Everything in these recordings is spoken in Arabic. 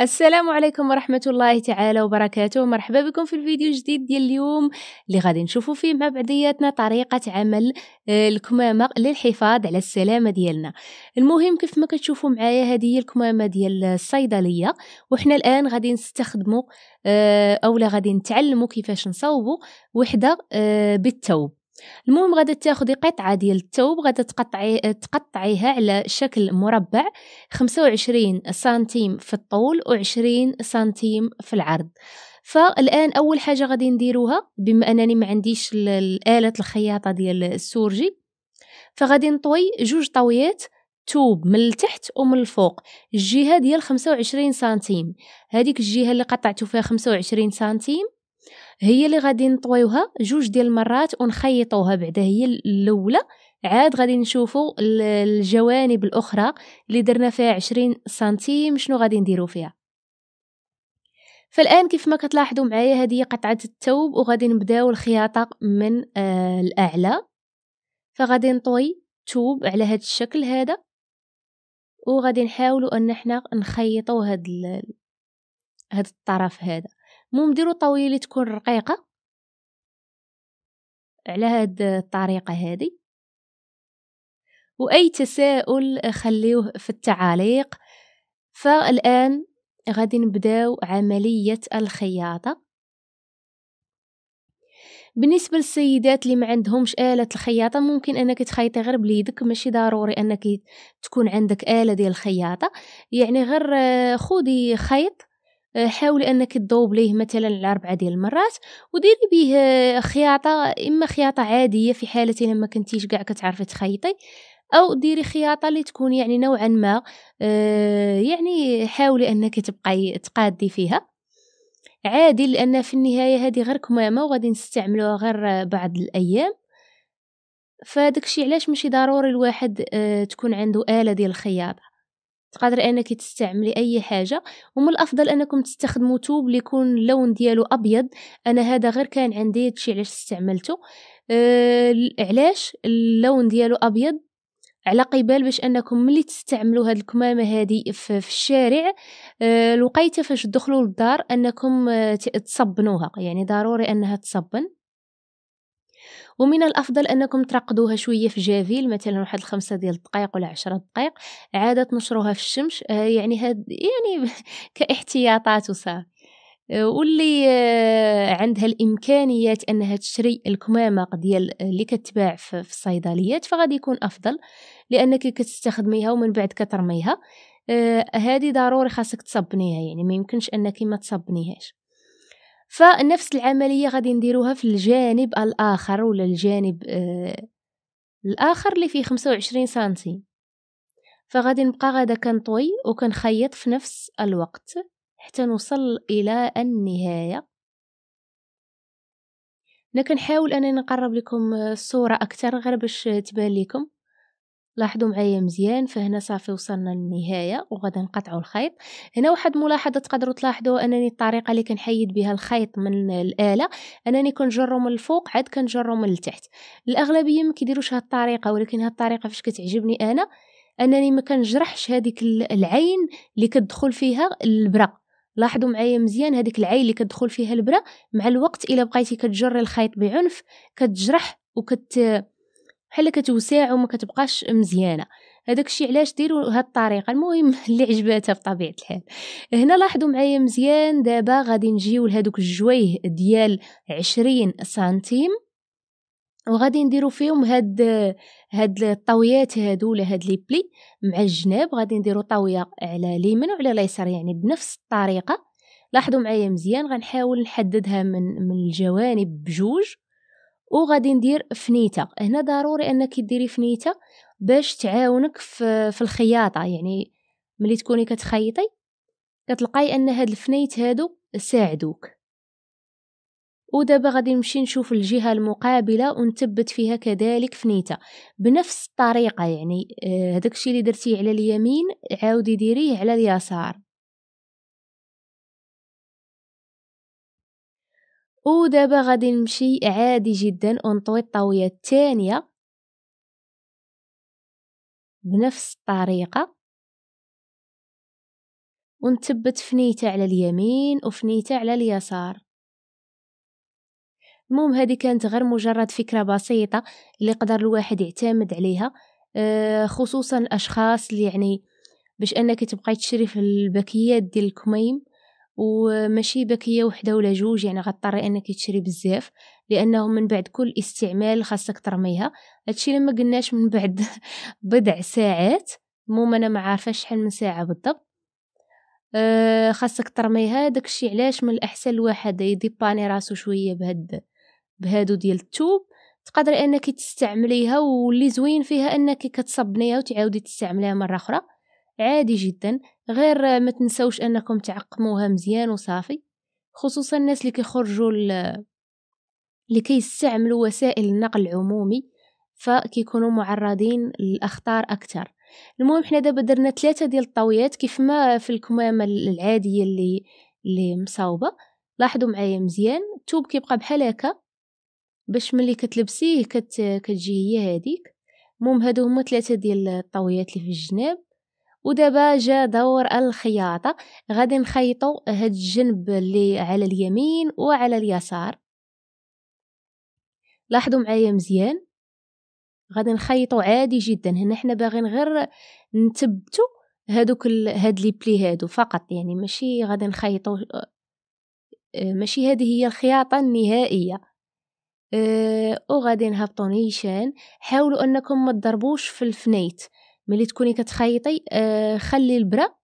السلام عليكم ورحمة الله تعالى وبركاته مرحبا بكم في الفيديو الجديد ديال اليوم اللي غادي نشوفوا فيه مع بعضياتنا طريقة عمل آه، الكمامة للحفاظ على السلامة ديالنا المهم كيف ما كتشوفوا معايا هذه هي الكمامة ديال الصيدلية وحنا الآن غادي نستخدموا آه، أولا غادي نتعلموا كيفاش نصوبوا وحدة آه، بالتوب المهم غادي تاخدي قطعه ديال الثوب غادي تقطعي تقطعيها على شكل مربع خمسة وعشرين سنتيم في الطول وعشرين سنتيم في العرض فالان اول حاجه غادي نديروها بما انني ما عنديش الاله الخياطه ديال السورجي فغادي نطوي جوج طويات توب من التحت ومن الفوق الجهه ديال خمسة وعشرين سنتيم هذيك الجهه اللي قطعتو فيها خمسة وعشرين سنتيم هي اللي غادي نطويوها جوج ديال المرات ونخيطوها بعدا هي الاولى عاد غادي نشوفوا الجوانب الاخرى اللي درنا فيها 20 سنتيم شنو غادي نديرو فيها فالان كيف ما كتلاحظوا معايا هذه قطعه الثوب وغادي نبداو الخياطه من آه الاعلى فغادي نطوي ثوب على هذا الشكل هذا وغادي نحاولوا ان احنا نخيطوا هاد هذا هاد الطرف هذا مو نديرو طاويه تكون رقيقه على هاد الطريقه هذه واي تساؤل خليوه في التعاليق فالان غادي نبداو عمليه الخياطه بالنسبه للسيدات اللي ما عندهمش اله الخياطه ممكن انك تخيطي غير بليدك ماشي ضروري انك تكون عندك اله ديال الخياطه يعني غير خودي خيط آه، حاولي انك ليه مثلا على ربعه ديال المرات وديري به آه، خياطه اما خياطه عاديه في حاله لما كنتيش كاع كتعرفي تخيطي او ديري خياطه اللي تكون يعني نوعا ما آه، يعني حاولي انك تبقاي تقادي فيها عادي لان في النهايه هذه غير كمامه وغادي نستعملوها غير بعض الايام فداكشي علاش ماشي ضروري الواحد تكون عنده اله ديال الخياطه تقدر انك تستعملي اي حاجه ومن الافضل انكم تستخدموا توب اللي يكون اللون ديالو ابيض انا هذا غير كان عندي هادشي علاش استعملته أه علاش اللون ديالو ابيض على قبال باش انكم ملي تستعملوا هاد الكمامه هادي في, في الشارع أه الوقيته فاش تدخلوا للدار انكم آه، تصبنوها يعني ضروري انها تصبن ومن الافضل انكم ترقدوها شويه في جافيل مثلا واحد الخمسة ديال الدقائق ولا عشرة دقائق عاده نشروها في الشمس آه، يعني هاد يعني كاحتياطات وصافي آه، واللي آه، عندها الامكانيات انها تشري الكمامق ديال اللي كتباع في الصيدليات فغادي يكون افضل لانك كتستخدميها ومن بعد كترميها هذه ضروري خاصك تصبنيها يعني ما يمكنش انك ما تصبنيهاش فنفس العملية غادي نديروها في الجانب الآخر ولا الجانب آه الآخر اللي فيه خمسة وعشرين سنتي فغادي نبقى غادا كنطوي وكنخيط في نفس الوقت حتى نوصل إلى النهاية انا كنحاول انني نقرب لكم آه، الصوره اكثر غير باش تبان لكم لاحظوا معايا مزيان فهنا صافي وصلنا للنهاية وغادي نقطعوا الخيط هنا واحد ملاحظة تقدروا تلاحظوا أنني الطريقة اللي كنحيد بها الخيط من الآلة أنني كنجرو من الفوق عاد كنجرو من التحت الأغلبية ما كيديروش هاد الطريقة ولكن هاد الطريقة فاش كتعجبني أنا أنني ما كنجرحش هذيك العين اللي كتدخل فيها البرق لاحظوا معايا مزيان هذيك العين اللي كتدخل فيها البرا مع الوقت الا بقيتي كتجري الخيط بعنف كتجرح وكت بحال كتوسع وما كتبقاش مزيانه هذاك الشيء علاش ديروا هاد الطريقه المهم اللي عجباتها بطبيعه الحال هنا لاحظوا معايا مزيان دابا غادي نجيو لهذوك الجويه ديال 20 سنتيم وغادي نديرو فيهم هاد هاد الطاويات هادو ولا هاد لي بلي مع الجناب غادي نديرو طاويه على اليمين وعلى اليسار يعني بنفس الطريقه لاحظوا معايا مزيان غنحاول نحددها من من الجوانب بجوج وغادي ندير فنيته هنا ضروري انك ديري فنيته باش تعاونك في, في الخياطه يعني ملي تكوني كتخيطي كتلقاي ان هاد الفنيت هادو ساعدوك ودابا غادي نمشي نشوف الجهه المقابله ونثبت فيها كذلك فنيته بنفس الطريقه يعني آه، هداك الشيء اللي درتيه على اليمين عاودي ديريه على اليسار ودابا غادي نمشي عادي جدا ونطوي الطاوية الثانية بنفس الطريقة ونثبت فنيتة على اليمين وفنيتة على اليسار المهم هذه كانت غير مجرد فكرة بسيطة اللي قدر الواحد يعتمد عليها آه، خصوصا الأشخاص اللي يعني باش انك تبقاي تشري في البكيات ديال الكميم وماشي بكية وحدة ولا جوج يعني غضطري انك تشري بزاف لانه من بعد كل استعمال خاصك ترميها هادشي لما قلناش من بعد بضع ساعات المهم انا ما عارفه شحال من ساعه بالضبط أه خاصك ترميها داكشي علاش من الاحسن الواحد يديباني راسو شويه بهاد بهادو ديال التوب تقدري انك تستعمليها واللي زوين فيها انك كتصبنيها وتعاودي تستعمليها مره اخرى عادي جدا غير ما تنسوش انكم تعقموها مزيان وصافي خصوصا الناس اللي كيخرجوا اللي كيستعملوا وسائل النقل العمومي فكيكونوا معرضين للاخطار اكثر المهم حنا دابا درنا ثلاثه ديال الطويات كيف ما في الكمامه العاديه اللي اللي مصاوبه لاحظوا معايا مزيان الثوب كيبقى بحال هكا باش ملي كتلبسيه كت... كتجي هي هذيك المهم هادو هما ثلاثه ديال الطويات اللي في الجناب ودابا جا دور الخياطه غادي نخيطو هاد الجنب اللي على اليمين وعلى اليسار لاحظوا معايا مزيان غادي نخيطو عادي جدا هنا حنا باغيين غير نثبتو هادوك هاد لي بلي هادو فقط يعني ماشي غادي نخيطو آه، ماشي هذه هي الخياطه النهائيه أه وغادي نهبطو نيشان حاولوا انكم ما تضربوش في الفنيت ملي تكوني كتخيطي آه، خلي البرا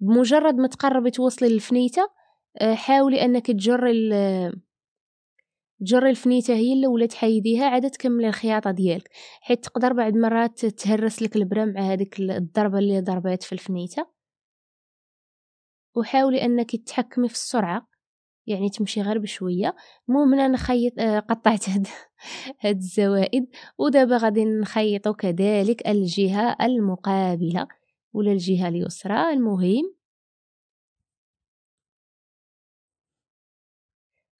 بمجرد ما تقربي توصلي للفنيته آه، حاولي انك تجري تجري الفنيته هي الاولى تحيديها عاد تكملي الخياطه ديالك حيت تقدر بعد مرات تهرس لك البرا مع هذيك الضربه اللي ضربات في الفنيته وحاولي انك تتحكمي في السرعه يعني تمشي غير بشويه المهم انا خيط آه، قطعت هذا هاد الزوائد ودابا غادي نخيطو كذلك الجهة المقابلة ولا الجهة اليسرى المهم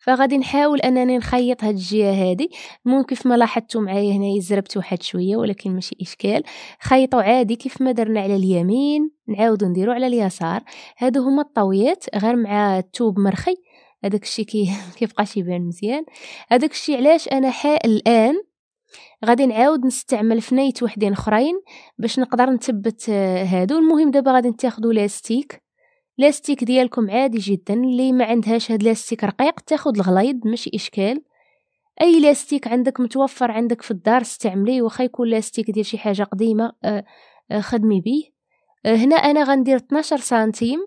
فغادي نحاول انني نخيط هاد الجهه هادي ممكن كيف ما لاحظتوا معايا هنايا زربت واحد شويه ولكن ماشي اشكال خيطوا عادي كيف ما درنا على اليمين نعاودو نديرو على اليسار هادو هما الطويات غير مع التوب مرخي هذاك الشيء كي كيبقاش يبان مزيان هذاك الشيء علاش انا حال الان غادي نعاود نستعمل فنايت وحدين اخرين باش نقدر نثبت آه، هادو المهم دابا غادي تاخذوا لاستيك لاستيك ديالكم عادي جدا اللي ما عندهاش هاد لاستيك رقيق تاخذ الغليظ ماشي اشكال اي لاستيك عندك متوفر عندك في الدار استعمليه واخا يكون لاستيك ديال شي حاجه قديمه آه، آه، خدمي بيه هنا انا غندير 12 سنتيم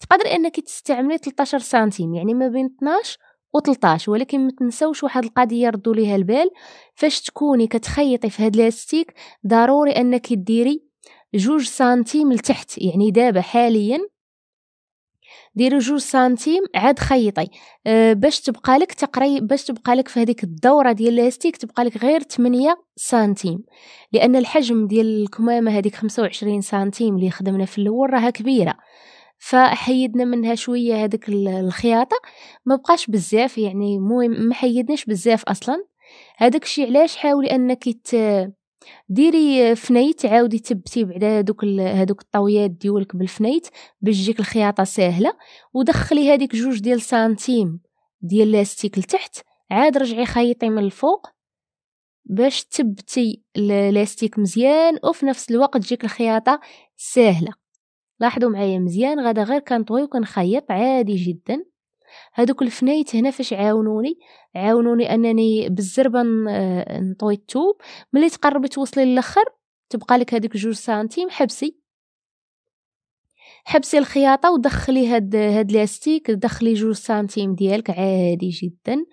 تقدر انك تستعملي 13 سنتيم يعني ما بين 12 و 13 ولكن ما تنساوش واحد القضيه ردوا ليها البال فاش تكوني كتخيطي في هاد لاستيك ضروري انك ديري جوج سنتيم لتحت يعني دابا حاليا ديري جوج سنتيم عاد خيطي أه باش تبقى لك تقري باش تبقى لك في هذيك الدوره ديال الاستيك تبقى لك غير 8 سنتيم لان الحجم ديال الكمامه هذيك 25 سنتيم اللي خدمنا في الاول راها كبيره فحيدنا منها شويه هذيك الخياطه ما بقاش بزاف يعني مهم ما حيدناش بزاف اصلا هذاك الشيء علاش حاولي انك ت... ديري فنيت عاودي تبتي بعدا هذوك هذوك الطويات ديولك بالفنيت باش تجيك الخياطه ساهله ودخلي هذيك جوج ديال سنتيم ديال لاستيك لتحت عاد رجعي خيطي من الفوق باش تبتي اللاستيك مزيان وفي نفس الوقت تجيك الخياطه ساهله لاحظوا معايا مزيان غدا غير كنطوي خيط عادي جدا هادوك الفنايت هنا فاش عاونوني عاونوني انني بالزربه نطوي الثوب ملي تقربي توصلي للاخر تبقى لك هذيك جوج سنتيم حبسي حبسي الخياطه ودخلي هاد هاد لاستيك دخلي جوج سنتيم ديالك عادي جدا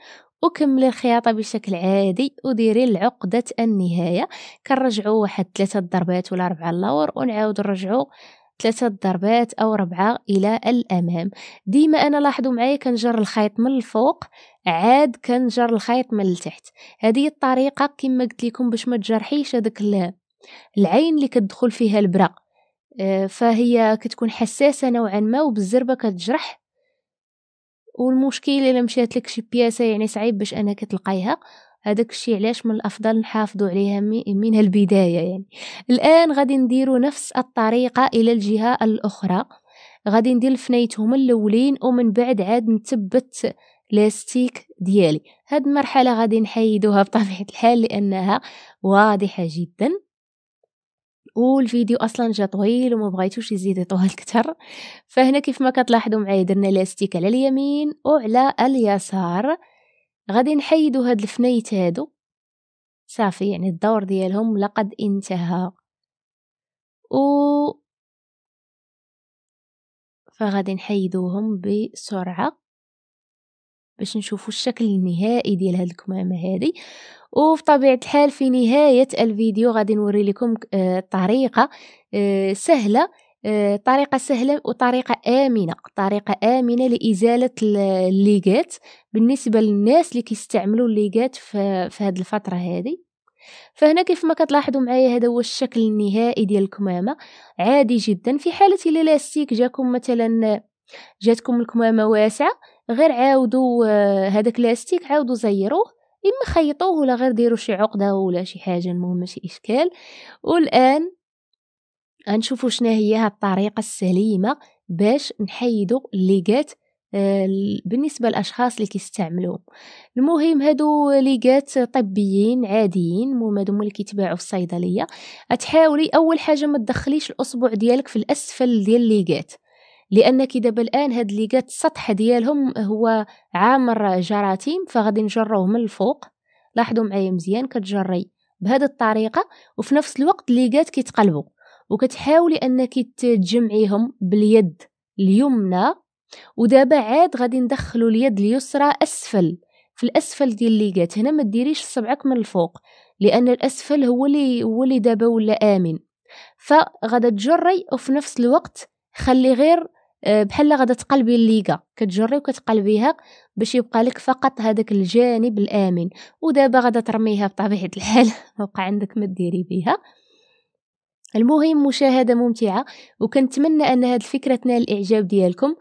وكملي الخياطه بشكل عادي وديري العقده النهايه كنرجعوا واحد ثلاثه ضربات ولا اربعه اللور ونعاود نرجعوا ثلاثة ضربات أو ربعة إلى الأمام ديما أنا لاحظوا معايا كنجر الخيط من الفوق عاد كنجر الخيط من التحت هذه الطريقة كما قلت لكم باش ما تجرحيش هذاك العين اللي كتدخل فيها البرا آه، فهي كتكون حساسة نوعا ما وبالزربة كتجرح والمشكل الا مشات لك شي بياسه يعني صعيب باش انا كتلقايها هذاك الشيء علاش من الافضل نحافظوا عليها من البدايه يعني الان غادي نديروا نفس الطريقه الى الجهه الاخرى غادي ندير الفنيت هما الاولين ومن بعد عاد نثبت لاستيك ديالي هاد المرحله غادي نحيدوها بطبيعه الحال لانها واضحه جدا والفيديو اصلا جا طويل وما بغيتوش يزيد طوال اكثر فهنا كيف ما كتلاحظوا معايا درنا لاستيك على اليمين وعلى اليسار غادي نحيدو هاد الفنيت هادو صافي يعني الدور ديالهم لقد انتهى و فغادي نحيدوهم بسرعه باش نشوفوا الشكل النهائي ديال هاد الكمامه هذه وفي طبيعه الحال في نهايه الفيديو غادي نوري لكم آه، طريقه آه، سهله آه، طريقة سهلة وطريقة آمنة طريقة آمنة لإزالة الليغات بالنسبة للناس اللي كيستعملوا الليغات في, في هاد الفترة هذه فهنا كيف ما كتلاحظوا معايا هذا هو الشكل النهائي ديال الكمامة عادي جدا في حالة الاستيك جاكم مثلا جاتكم الكمامة واسعة غير عاودوا آه، هذاك الاستيك عاودوا زيروه اما خيطوه ولا غير ديروا شي عقده ولا شي حاجه المهم ماشي اشكال والان غنشوفوا شنو هي الطريقه السليمه باش نحيدوا ليغات آه، بالنسبه للاشخاص اللي كيستعملوا المهم هادو ليغات طبيين عاديين مو هادو اللي كيتباعوا في الصيدليه تحاولي اول حاجه ما تدخليش الاصبع ديالك في الاسفل ديال الليغات لانك دابا الان هاد ليغات السطح ديالهم هو عامر جراثيم فغادي نجروه من الفوق لاحظوا معايا مزيان كتجري بهذه الطريقه وفي نفس الوقت ليغات كيتقلبوا وكتحاولي انك تجمعيهم باليد اليمنى ودابا عاد غادي ندخلوا اليد اليسرى اسفل في الاسفل ديال الليغات هنا ما ديريش صبعك من الفوق لان الاسفل هو اللي هو اللي دابا ولا امن فغادا تجري وفي نفس الوقت خلي غير آه، بحال غادا تقلبي الليغا كتجري وكتقلبيها باش يبقى لك فقط هذاك الجانب الامن ودابا غادا ترميها بطبيعه الحال ما عندك ما ديري بها المهم مشاهدة ممتعة وكنتمنى أن هاد الفكرة تنال الإعجاب ديالكم